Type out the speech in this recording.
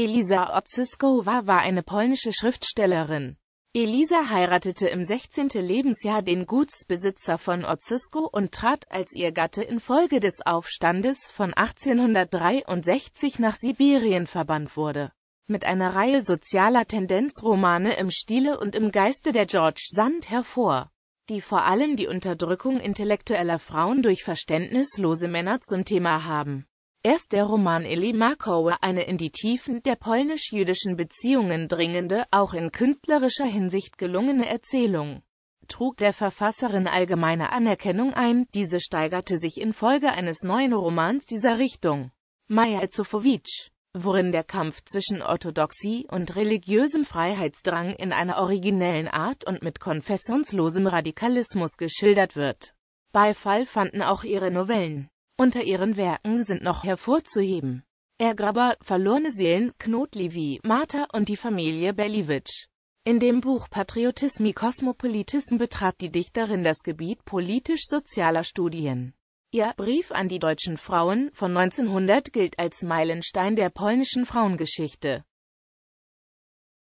Elisa Otsyskowa war eine polnische Schriftstellerin. Elisa heiratete im 16. Lebensjahr den Gutsbesitzer von Otsysko und trat als ihr Gatte infolge des Aufstandes von 1863 nach Sibirien verbannt wurde. Mit einer Reihe sozialer Tendenzromane im Stile und im Geiste der George Sand hervor, die vor allem die Unterdrückung intellektueller Frauen durch verständnislose Männer zum Thema haben Erst der Roman Eli Markowa, eine in die Tiefen der polnisch-jüdischen Beziehungen dringende, auch in künstlerischer Hinsicht gelungene Erzählung, trug der Verfasserin allgemeine Anerkennung ein, diese steigerte sich infolge eines neuen Romans dieser Richtung, Maja Zofowicz, worin der Kampf zwischen Orthodoxie und religiösem Freiheitsdrang in einer originellen Art und mit konfessionslosem Radikalismus geschildert wird. Beifall fanden auch ihre Novellen. Unter ihren Werken sind noch hervorzuheben Ergraber, Verlorene Seelen, Knot Levy, Martha und die Familie Beliewicz. In dem Buch Patriotismi Kosmopolitism betrat die Dichterin das Gebiet politisch-sozialer Studien. Ihr Brief an die deutschen Frauen von 1900 gilt als Meilenstein der polnischen Frauengeschichte.